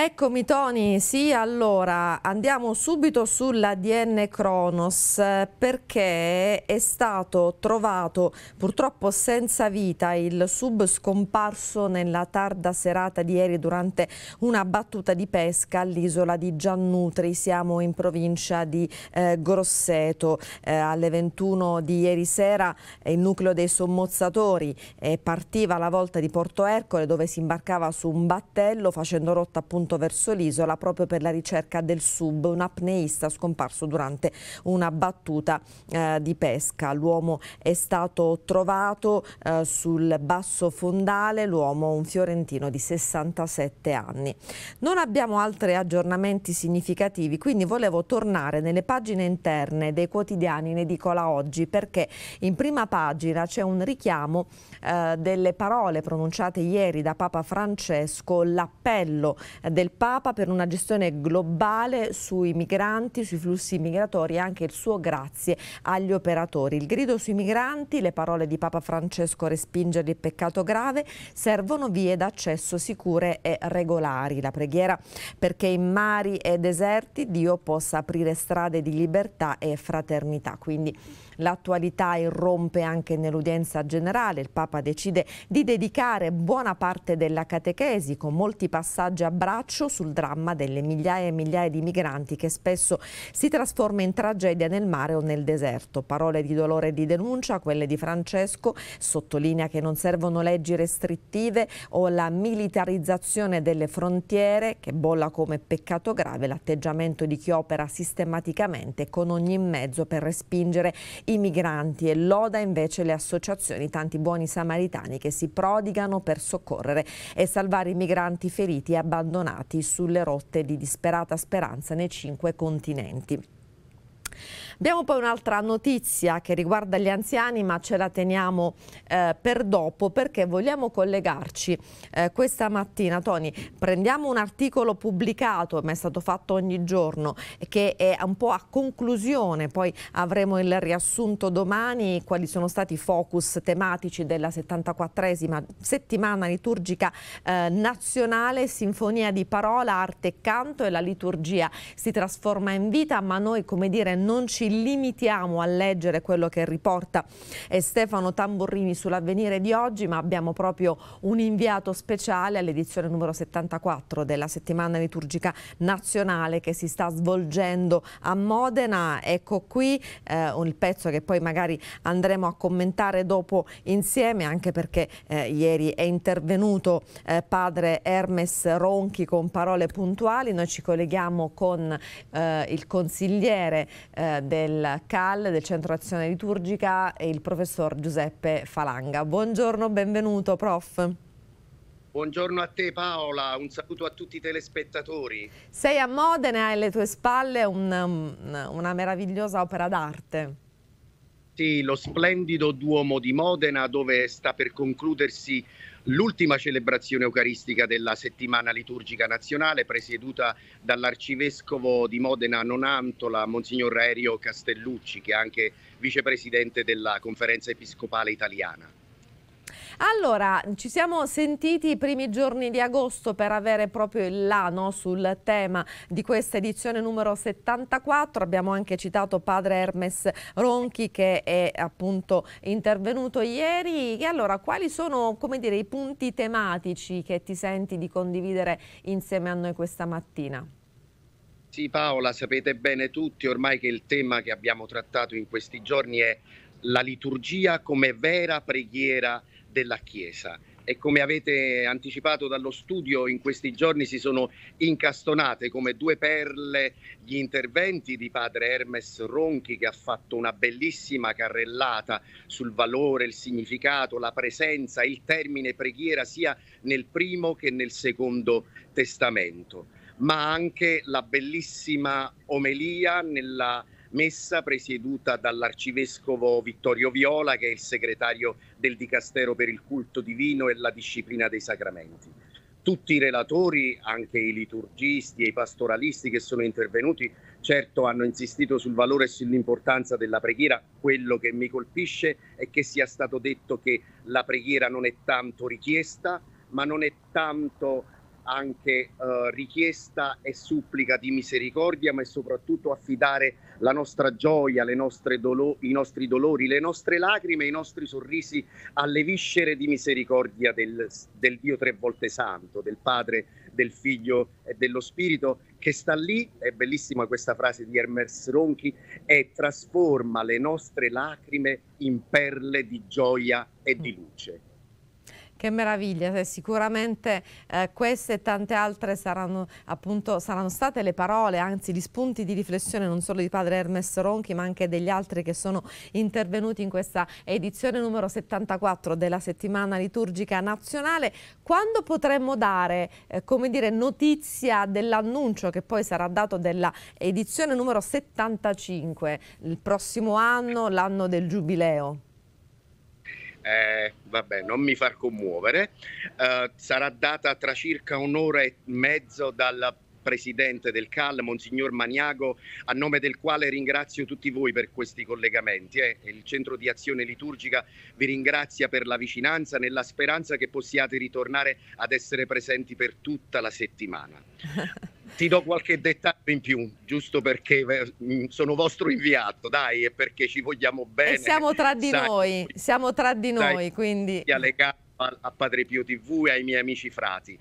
Eccomi Tony, sì allora andiamo subito sull'ADN Cronos perché è stato trovato purtroppo senza vita il sub scomparso nella tarda serata di ieri durante una battuta di pesca all'isola di Giannutri, siamo in provincia di eh, Grosseto, eh, alle 21 di ieri sera eh, il nucleo dei sommozzatori eh, partiva alla volta di Porto Ercole dove si imbarcava su un battello facendo rotta appunto punto verso l'isola proprio per la ricerca del sub, un apneista scomparso durante una battuta eh, di pesca. L'uomo è stato trovato eh, sul basso fondale, l'uomo un fiorentino di 67 anni. Non abbiamo altri aggiornamenti significativi, quindi volevo tornare nelle pagine interne dei quotidiani in edicola oggi perché in prima pagina c'è un richiamo eh, delle parole pronunciate ieri da Papa Francesco, l'appello del eh, del Papa per una gestione globale sui migranti, sui flussi migratori e anche il suo grazie agli operatori. Il grido sui migranti, le parole di Papa Francesco respingere il peccato grave, servono vie d'accesso sicure e regolari. La preghiera perché in mari e deserti Dio possa aprire strade di libertà e fraternità. Quindi L'attualità irrompe anche nell'udienza generale. Il Papa decide di dedicare buona parte della catechesi con molti passaggi a braccio sul dramma delle migliaia e migliaia di migranti che spesso si trasforma in tragedia nel mare o nel deserto. Parole di dolore e di denuncia, quelle di Francesco, sottolinea che non servono leggi restrittive o la militarizzazione delle frontiere che bolla come peccato grave l'atteggiamento di chi opera sistematicamente con ogni mezzo per respingere i migranti e loda invece le associazioni, tanti buoni samaritani che si prodigano per soccorrere e salvare i migranti feriti e abbandonati sulle rotte di disperata speranza nei cinque continenti. Abbiamo poi un'altra notizia che riguarda gli anziani ma ce la teniamo eh, per dopo perché vogliamo collegarci eh, questa mattina. Toni, prendiamo un articolo pubblicato, ma è stato fatto ogni giorno, che è un po' a conclusione, poi avremo il riassunto domani, quali sono stati i focus tematici della 74esima settimana liturgica eh, nazionale, sinfonia di parola, arte e canto e la liturgia si trasforma in vita, ma noi come dire non ci limitiamo a leggere quello che riporta eh, Stefano Tamborrini sull'avvenire di oggi, ma abbiamo proprio un inviato speciale all'edizione numero 74 della settimana liturgica nazionale che si sta svolgendo a Modena. Ecco qui eh, il pezzo che poi magari andremo a commentare dopo insieme, anche perché eh, ieri è intervenuto eh, padre Hermes Ronchi con parole puntuali. Noi ci colleghiamo con eh, il consigliere eh, del del CAL, del Centro Azione Liturgica, e il professor Giuseppe Falanga. Buongiorno, benvenuto prof. Buongiorno a te Paola, un saluto a tutti i telespettatori. Sei a Modena e alle tue spalle un, um, una meravigliosa opera d'arte davanti lo splendido Duomo di Modena dove sta per concludersi l'ultima celebrazione eucaristica della settimana liturgica nazionale presieduta dall'arcivescovo di Modena Nonantola, Monsignor Aerio Castellucci, che è anche vicepresidente della conferenza episcopale italiana. Allora, ci siamo sentiti i primi giorni di agosto per avere proprio il lano sul tema di questa edizione numero 74. Abbiamo anche citato padre Hermes Ronchi che è appunto intervenuto ieri. E allora, quali sono dire, i punti tematici che ti senti di condividere insieme a noi questa mattina? Sì Paola, sapete bene tutti ormai che il tema che abbiamo trattato in questi giorni è la liturgia come vera preghiera della Chiesa e come avete anticipato dallo studio in questi giorni si sono incastonate come due perle gli interventi di padre Hermes Ronchi che ha fatto una bellissima carrellata sul valore, il significato, la presenza, il termine preghiera sia nel primo che nel secondo testamento, ma anche la bellissima omelia nella messa presieduta dall'arcivescovo Vittorio Viola, che è il segretario del Dicastero per il culto divino e la disciplina dei sacramenti. Tutti i relatori, anche i liturgisti e i pastoralisti che sono intervenuti, certo hanno insistito sul valore e sull'importanza della preghiera. Quello che mi colpisce è che sia stato detto che la preghiera non è tanto richiesta, ma non è tanto anche eh, richiesta e supplica di misericordia, ma soprattutto affidare la nostra gioia, dolo- i nostri dolori, le nostre lacrime, i nostri sorrisi alle viscere di misericordia del, del Dio tre volte santo, del Padre, del Figlio e dello Spirito, che sta lì, è bellissima questa frase di Hermes Ronchi, e trasforma le nostre lacrime in perle di gioia e di mm. luce. Che meraviglia, sicuramente eh, queste e tante altre saranno, appunto, saranno state le parole, anzi gli spunti di riflessione non solo di padre Hermes Ronchi ma anche degli altri che sono intervenuti in questa edizione numero 74 della settimana liturgica nazionale. Quando potremmo dare eh, come dire, notizia dell'annuncio che poi sarà dato della edizione numero 75 il prossimo anno, l'anno del Giubileo? eh, vabbè, non mi far commuovere, eh, sarà data tra circa un'ora e mezzo dal presidente del CAL, Monsignor Maniago, a nome del quale ringrazio tutti voi per questi collegamenti. Eh. Il Centro di Azione Liturgica vi ringrazia per la vicinanza nella speranza che possiate ritornare ad essere presenti per tutta la settimana. ti do qualche dettaglio in più, giusto perché eh, mm, sono vostro inviato, dai, e perché ci vogliamo bene. E siamo tra di Sai, noi, siamo tra di noi, dai, quindi... Legato a, a Padre Pio TV e ai miei amici frati.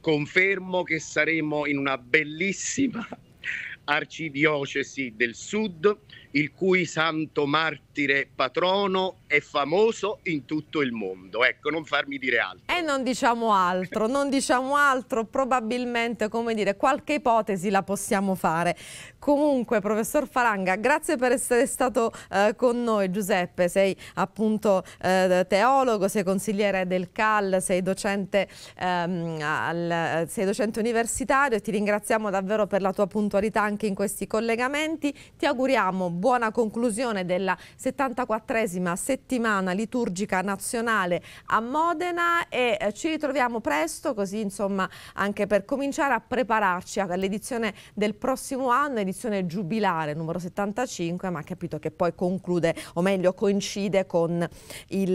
Confermo che saremo in una bellissima arcidiocesi del sud, il cui santo martire patrono è famoso in tutto il mondo. Ecco, non farmi dire altro. E non diciamo altro, non diciamo altro, probabilmente, come dire, qualche ipotesi la possiamo fare. Comunque, professor Faranga, grazie per essere stato eh, con noi. Giuseppe, sei appunto eh, teologo, sei consigliere del CAL, sei docente, ehm, al, sei docente universitario e ti ringraziamo davvero per la tua puntualità anche in questi collegamenti. Ti auguriamo buona conclusione della 74esima settimana settimana liturgica nazionale a Modena e eh, ci ritroviamo presto così insomma anche per cominciare a prepararci all'edizione del prossimo anno, edizione giubilare numero 75 ma capito che poi conclude o meglio coincide con eh,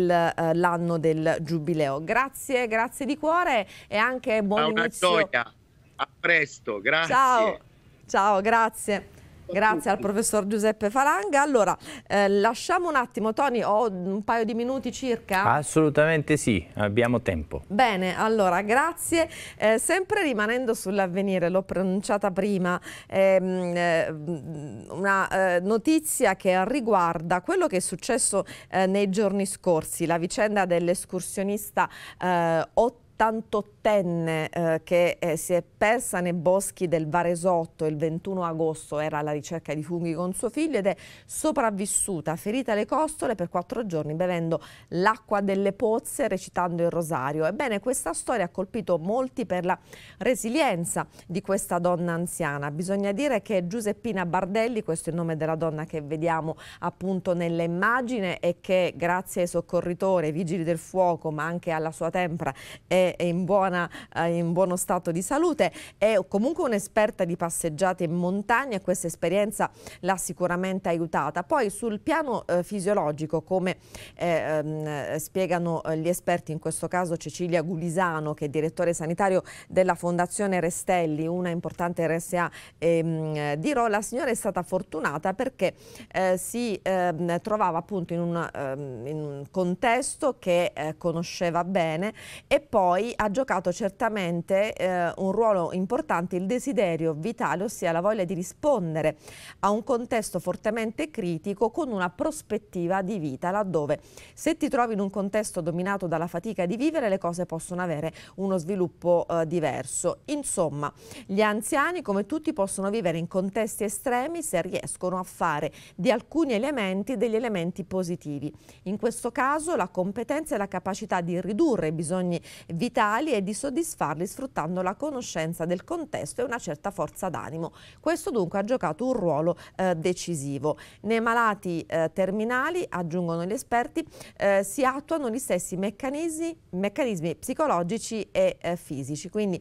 l'anno del giubileo. Grazie, grazie di cuore e anche buon inizio. Gioia. A presto, grazie. Ciao, ciao, grazie. Grazie al professor Giuseppe Falanga. Allora, eh, lasciamo un attimo, Tony, ho un paio di minuti circa? Assolutamente sì, abbiamo tempo. Bene, allora, grazie. Eh, sempre rimanendo sull'avvenire, l'ho pronunciata prima, ehm, eh, una eh, notizia che riguarda quello che è successo eh, nei giorni scorsi, la vicenda dell'escursionista eh, Otto 78enne eh, che eh, si è persa nei boschi del Varesotto il 21 agosto, era alla ricerca di funghi con suo figlio ed è sopravvissuta, ferita alle costole per quattro giorni bevendo l'acqua delle pozze recitando il rosario. Ebbene, questa storia ha colpito molti per la resilienza di questa donna anziana. Bisogna dire che Giuseppina Bardelli, questo è il nome della donna che vediamo appunto nella immagine e che grazie ai soccorritori, ai vigili del fuoco, ma anche alla sua tempra è è in, buona, eh, in buono stato di salute, è comunque un'esperta di passeggiate in montagna e questa esperienza l'ha sicuramente aiutata. Poi sul piano eh, fisiologico, come eh, ehm, spiegano eh, gli esperti, in questo caso Cecilia Gulisano, che è direttore sanitario della Fondazione Restelli, una importante RSA ehm, di Rho, la signora è stata fortunata perché eh, si ehm, trovava appunto in un, ehm, in un contesto che eh, conosceva bene e poi poi ha giocato certamente eh, un ruolo importante il desiderio vitale, ossia la voglia di rispondere a un contesto fortemente critico con una prospettiva di vita, laddove se ti trovi in un contesto dominato dalla fatica di vivere le cose possono avere uno sviluppo eh, diverso. Insomma, gli anziani come tutti possono vivere in contesti estremi se riescono a fare di alcuni elementi degli elementi positivi. In questo caso la competenza e la capacità di ridurre i bisogni vitali vitali e di soddisfarli sfruttando la conoscenza del contesto e una certa forza d'animo. Questo dunque ha giocato un ruolo eh, decisivo. Nei malati eh, terminali, aggiungono gli esperti, eh, si attuano gli stessi meccanismi, meccanismi psicologici e eh, fisici. Quindi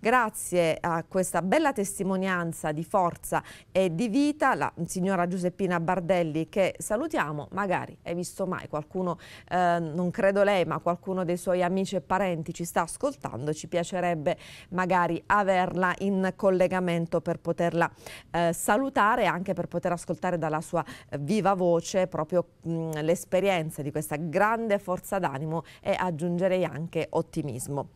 grazie a questa bella testimonianza di forza e di vita, la signora Giuseppina Bardelli che salutiamo, magari hai visto mai qualcuno, eh, non credo lei, ma qualcuno dei suoi amici e parenti ci ci sta ascoltando, ci piacerebbe magari averla in collegamento per poterla eh, salutare, anche per poter ascoltare dalla sua eh, viva voce proprio l'esperienza di questa grande forza d'animo e aggiungerei anche ottimismo.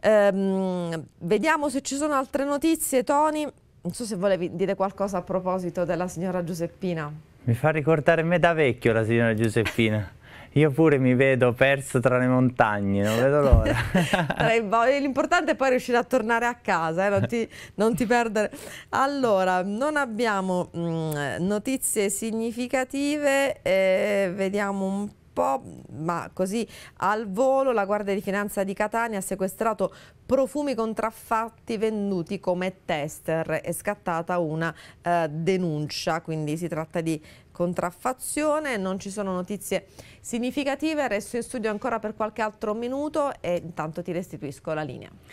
Ehm, vediamo se ci sono altre notizie, Tony. Non so se volevi dire qualcosa a proposito della signora Giuseppina. Mi fa ricordare me da vecchio la signora Giuseppina. Io pure mi vedo perso tra le montagne, non vedo l'ora. L'importante è poi riuscire a tornare a casa, eh, non, ti, non, ti, perdere. Allora, non abbiamo mh, mm, notizie significative, eh, vediamo un po' ma così al volo la Guardia di Finanza di Catania ha sequestrato profumi contraffatti venduti come tester. È scattata una eh, denuncia, quindi si tratta di contraffazione, non ci sono notizie significative, resto in studio ancora per qualche altro minuto e intanto ti restituisco la linea.